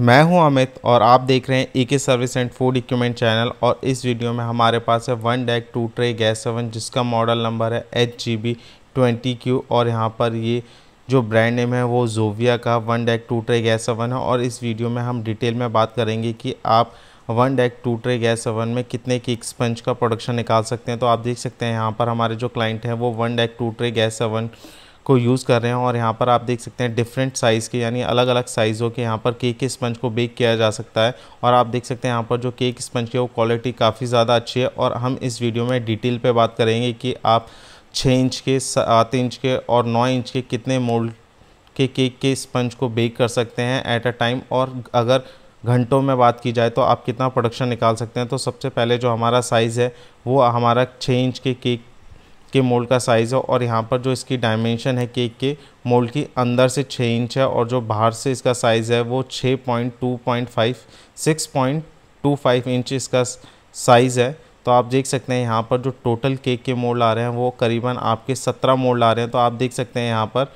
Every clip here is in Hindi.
मैं हूं अमित और आप देख रहे हैं A K service and food equipment channel और इस वीडियो में हमारे पास है one deck two tray gas seven जिसका मॉडल नंबर है H G B twenty Q और यहां पर ये जो ब्रांड नेम है वो जोविया का one deck two tray gas seven है और इस वीडियो में हम डिटेल में बात करेंगे कि आप one deck two tray gas seven में कितने की स्पंज का प्रोडक्शन निकाल सकते हैं तो आप देख सकते हैं यहाँ पर हमारे जो क्लाइंट हैं वो one deck two tray gas seven को यूज़ कर रहे हैं और यहाँ पर आप देख सकते हैं डिफरेंट साइज़ के यानी अलग अलग साइज़ों के यहाँ पर केक के स्पंज को बेक किया जा सकता है और आप देख सकते हैं यहाँ पर जो केक स्पंज की वो क्वालिटी काफ़ी ज़्यादा अच्छी है और हम इस वीडियो में डिटेल पर बात करेंगे कि आप छः इंच के सात इंच के और नौ इंच के कितने मोल्ड के केक के स्पंज को बेक कर सकते हैं एट अ टाइम और अगर घंटों में बात की जाए तो आप कितना प्रोडक्शन निकाल सकते हैं तो सबसे पहले जो हमारा साइज़ है वो हमारा छः इंच के केक के मोल्ड का साइज़ है और यहाँ पर जो इसकी डायमेंशन है केक के मोल्ड की अंदर से छः इंच है और जो बाहर से इसका साइज़ है वो छः point two point five six point two five inch इसका साइज़ है तो आप देख सकते हैं यहाँ पर जो टोटल केक के मोल्ड आ रहे हैं वो करीबन आपके सत्रह मोल्ड आ रहे हैं तो आप देख सकते हैं यहाँ पर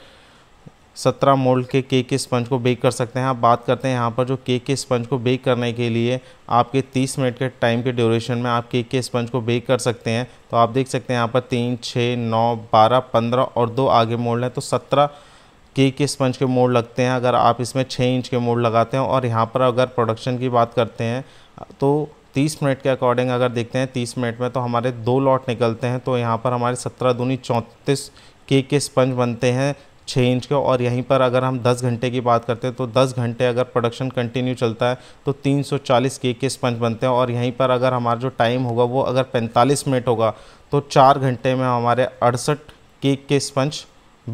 सत्रह मोल्ड के केक के स्पंज को बेक कर सकते हैं आप बात करते हैं यहाँ पर जो केक के स्पंज को बेक करने के लिए आपके तीस मिनट के टाइम के ड्यूरेशन में आप केक के स्पंज को बेक कर सकते हैं तो आप देख सकते हैं यहाँ पर तीन छः नौ बारह पंद्रह और दो आगे मोल्ड हैं तो सत्रह केक के स्पंज के मोड़ लगते हैं अगर आप इसमें छः इंच के मोड़ लगाते हैं और यहाँ पर अगर प्रोडक्शन की बात करते हैं तो तीस मिनट के अकॉर्डिंग अगर देखते हैं तीस मिनट में तो हमारे दो लॉट निकलते हैं तो यहाँ पर हमारे सत्रह दूनी चौंतीस केक के स्पंज बनते हैं छः इंच के और यहीं पर अगर हम 10 घंटे की बात करते हैं तो 10 घंटे अगर प्रोडक्शन कंटिन्यू चलता है तो 340 केक के स्पंज बनते हैं और यहीं पर अगर हमारा जो टाइम होगा वो अगर 45 मिनट होगा तो चार घंटे में हमारे अड़सठ केक के स्पंज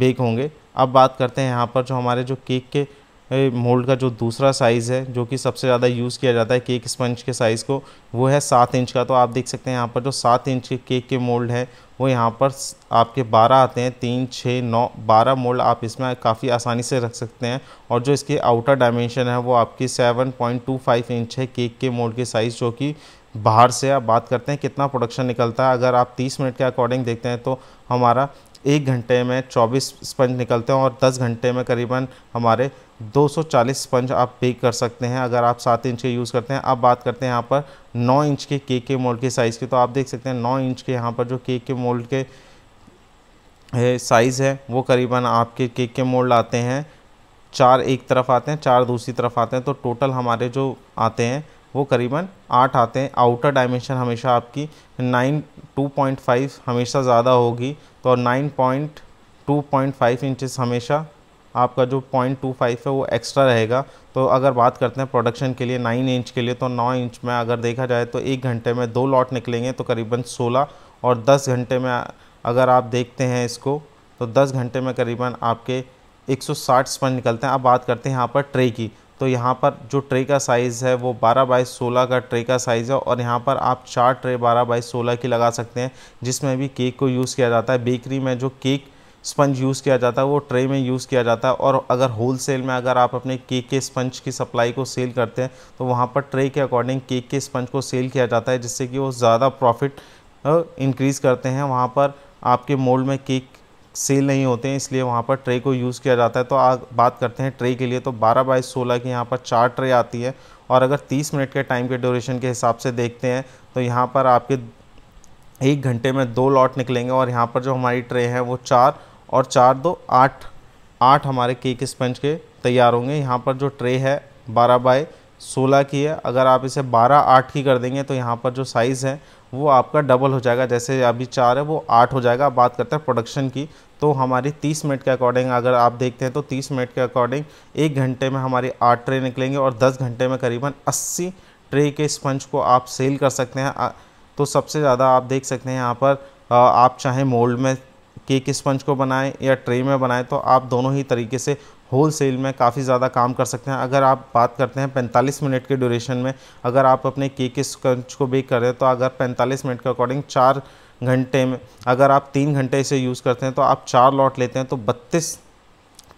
बेक होंगे अब बात करते हैं यहाँ पर जो हमारे जो केक के मोल्ड का जो दूसरा साइज़ है जो कि सबसे ज़्यादा यूज़ किया जाता है केक स्पंज के साइज़ को वो है सात इंच का तो आप देख सकते हैं यहाँ पर जो सात इंच के केक के मोल्ड हैं वो यहाँ पर आपके बारह आते हैं तीन छः नौ बारह मोल्ड आप इसमें काफ़ी आसानी से रख सकते हैं और जो इसके आउटर डायमेंशन है वो आपकी seven point two five inch है केक के मोल्ड के साइज़ जो कि बाहर से आप बात करते हैं कितना प्रोडक्शन निकलता है अगर आप 30 मिनट के अकॉर्डिंग देखते हैं तो हमारा एक घंटे में 24 स्पंज निकलते हैं और 10 घंटे में करीबन हमारे 240 स्पंज आप पे कर सकते हैं अगर आप सात इंच के यूज़ करते हैं अब बात करते हैं यहाँ पर नौ इंच के केक के मोल्ड के साइज़ की तो आप देख सकते हैं नौ इंच के यहाँ पर जो केक के मोल्ड के साइज़ है वो करीबन आपके केक के मोल्ड आते हैं चार एक तरफ आते हैं चार दूसरी तरफ आते हैं तो टोटल हमारे जो आते हैं वो करीबन आठ आते हैं आउटर डायमेंशन हमेशा आपकी नाइन टू पॉइंट फाइव हमेशा ज़्यादा होगी तो nine point two point five inches हमेशा आपका जो पॉइंट टू फाइव है वो एक्स्ट्रा रहेगा तो अगर बात करते हैं प्रोडक्शन के लिए नाइन इंच के लिए तो नौ इंच में अगर देखा जाए तो एक घंटे में दो लॉट निकलेंगे तो करीबन सोलह और दस घंटे में अगर आप देखते हैं इसको तो दस घंटे में करीबन आपके 160 सौ निकलते हैं अब बात करते हैं यहाँ पर ट्रे की तो यहाँ पर जो ट्रे का साइज़ है वो 12 बाई 16 का ट्रे का साइज़ है और यहाँ पर आप चार ट्रे 12 बाई 16 की लगा सकते हैं जिसमें भी केक को यूज़ किया जाता है बेकरी में जो केक स्पंज यूज़ किया जाता है वो ट्रे में यूज़ किया जाता है और अगर होल सेल में अगर आप अपने केक के स्पंज की सप्लाई को सेल करते हैं तो वहाँ पर ट्रे के अकॉर्डिंग केक के स्पंज को सेल किया जाता है जिससे कि वो ज़्यादा प्रॉफिट इंक्रीज़ करते हैं वहाँ पर आपके मोल्ड में केक सेल नहीं होते हैं इसलिए वहाँ पर ट्रे को यूज़ किया जाता है तो आग बात करते हैं ट्रे के लिए तो 12 बाई 16 की यहाँ पर चार ट्रे आती है और अगर 30 मिनट के टाइम के ड्यूरेशन के हिसाब से देखते हैं तो यहाँ पर आपके एक घंटे में दो लॉट निकलेंगे और यहाँ पर जो हमारी ट्रे हैं वो चार और चार दो आठ आठ हमारे केक स्पंज के तैयार होंगे यहाँ पर जो ट्रे है बारह बाय सोलह की है अगर आप इसे बारह आठ की कर देंगे तो यहाँ पर जो साइज़ है वो आपका डबल हो जाएगा जैसे अभी चार है वो आठ हो जाएगा बात करते हैं प्रोडक्शन की तो हमारी तीस मिनट के अकॉर्डिंग अगर आप देखते हैं तो तीस मिनट के अकॉर्डिंग एक घंटे में हमारी आठ ट्रे निकलेंगे और दस घंटे में करीबन अस्सी ट्रे के स्पंज को आप सेल कर सकते हैं तो सबसे ज़्यादा आप देख सकते हैं यहाँ पर आप चाहें मोल्ड में केक स्पंज को बनाएं या ट्रे में बनाएं तो आप दोनों ही तरीके से होल सेल में काफ़ी ज़्यादा काम कर सकते हैं अगर आप बात करते हैं 45 मिनट के ड्यूरेशन में अगर आप अपने केक स्पंज को बेक कर रहे हैं तो अगर 45 मिनट के अकॉर्डिंग चार घंटे में अगर आप तीन घंटे इसे यूज़ करते हैं तो आप चार लॉट लेते हैं तो बत्तीस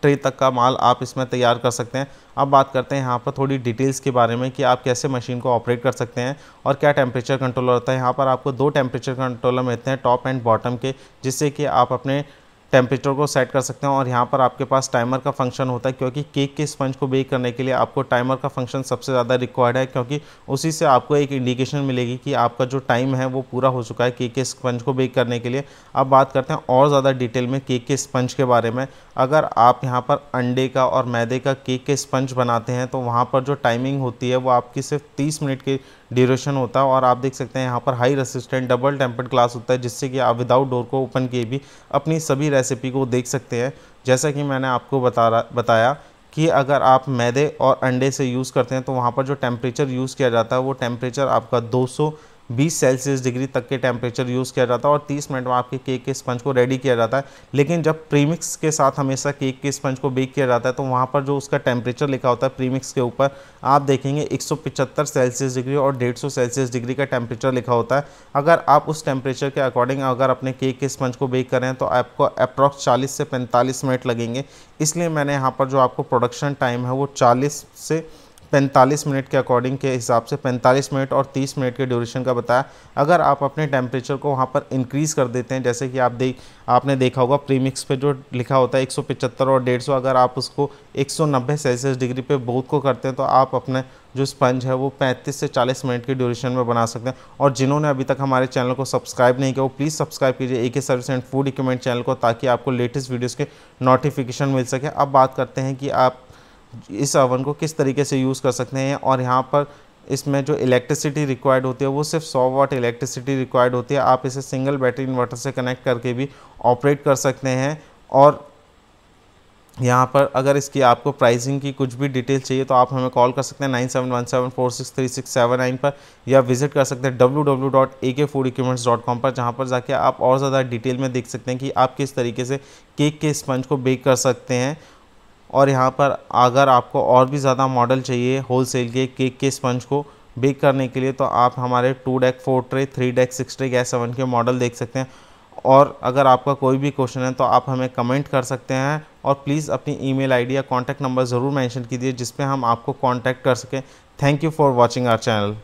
फैक्ट्री तक का माल आप इसमें तैयार कर सकते हैं अब बात करते हैं यहाँ पर थोड़ी डिटेल्स के बारे में कि आप कैसे मशीन को ऑपरेट कर सकते हैं और क्या टेम्परेचर कंट्रोलर होता है यहाँ पर आपको दो टेम्परेचर कंट्रोलर मिलते हैं टॉप एंड बॉटम के जिससे कि आप अपने टेम्परेचर को सेट कर सकते हैं और यहाँ पर आपके पास टाइमर का फंक्शन होता है क्योंकि केक के स्पंज को बेक करने के लिए आपको टाइमर का फंक्शन सबसे ज़्यादा रिक्वायर्ड है क्योंकि उसी से आपको एक इंडिकेशन मिलेगी कि आपका जो टाइम है वो पूरा हो चुका है केक के स्पंज को बेक करने के लिए अब बात करते हैं और ज़्यादा डिटेल में केक के स्पंज के बारे में अगर आप यहाँ पर अंडे का और मैदे का केक के स्पंज बनाते हैं तो वहाँ पर जो टाइमिंग होती है वो आपकी सिर्फ तीस मिनट के ड्यूरेशन होता है और आप देख सकते हैं यहाँ पर high resistant double tempered glass होता है जिससे कि आप विदाउट डोर को ओपन किए भी अपनी सभी रेसिपी को देख सकते हैं जैसा कि मैंने आपको बता बताया कि अगर आप मैदे और अंडे से यूज़ करते हैं तो वहाँ पर जो टेम्परेचर यूज़ किया जाता है वो टेम्परेचर आपका 200 20 सेल्सियस डिग्री तक के टेम्परेचर यूज़ किया जाता है और 30 मिनट में आपके केक के स्पंज को रेडी किया जाता है लेकिन जब प्रीमिक्स के साथ हमेशा केक के स्पंज को बेक किया जाता है तो वहाँ पर जो उसका टेम्परेचर लिखा होता है प्रीमिक्स के ऊपर आप देखेंगे एक सेल्सियस डिग्री और डेढ़ सेल्सियस डिग्री का टेम्परेचर लिखा होता है अगर आप उस टेम्परेचर के अकॉर्डिंग अगर अपने केक के स्पंज को बेक करें तो आपको अप्रॉक्स चालीस से पैंतालीस मिनट लगेंगे इसलिए मैंने यहाँ पर जो आपको प्रोडक्शन टाइम है वो चालीस से 45 मिनट के अकॉर्डिंग के हिसाब से 45 मिनट और 30 मिनट के ड्यूरेशन का बताया अगर आप अपने टेम्परेचर को वहाँ पर इंक्रीज़ कर देते हैं जैसे कि आप देख आपने देखा होगा प्रीमिक्स पे जो लिखा होता है 175 और 150 अगर आप उसको 190 सेल्सियस डिग्री पे बोथ को करते हैं तो आप अपने जो स्पंज है वो 35 से 40 मिनट की ड्यूरेशन में बना सकते हैं और जिन्होंने अभी तक हमारे चैनल को सब्सक्राइब नहीं किया वो प्लीज़ सब्सक्राइब कीजिए A K service and food equipment channel को ताकि आपको लेटेस्ट वीडियोज़ के नोटिफिकेशन मिल सके अब बात करते हैं कि आप इस ओवन को किस तरीके से यूज़ कर सकते हैं और यहाँ पर इसमें जो इलेक्ट्रिसिटी रिक्वायर्ड होती है वो सिर्फ 100 वाट इलेक्ट्रिसिटी रिक्वायर्ड होती है आप इसे सिंगल बैटरी इन्वर्टर से कनेक्ट करके भी ऑपरेट कर सकते हैं और यहाँ पर अगर इसकी आपको प्राइसिंग की कुछ भी डिटेल चाहिए तो आप हमें कॉल कर सकते हैं nine seven one seven four six three six seven nine पर या विजिट कर सकते हैं डब्ल्यू डब्ल्यू डॉट ए के फूड इक्विपमेंट्स डॉट कॉम पर जहाँ पर जाके आप और ज़्यादा डिटेल में देख सकते हैं कि आप किस तरीके से केक के स्पंज को बेक कर सकते हैं और यहाँ पर अगर आपको और भी ज़्यादा मॉडल चाहिए होल सेल के केक के स्पंज को बेक करने के लिए तो आप हमारे two deck four tray three deck six tray gas seven के मॉडल देख सकते हैं और अगर आपका कोई भी क्वेश्चन है तो आप हमें कमेंट कर सकते हैं और प्लीज़ अपनी ईमेल आईडी या कॉन्टैक्ट नंबर ज़रूर मेंशन कीजिए जिसपे हम आपको कॉन्टैक्ट कर सकें thank you for watching our channel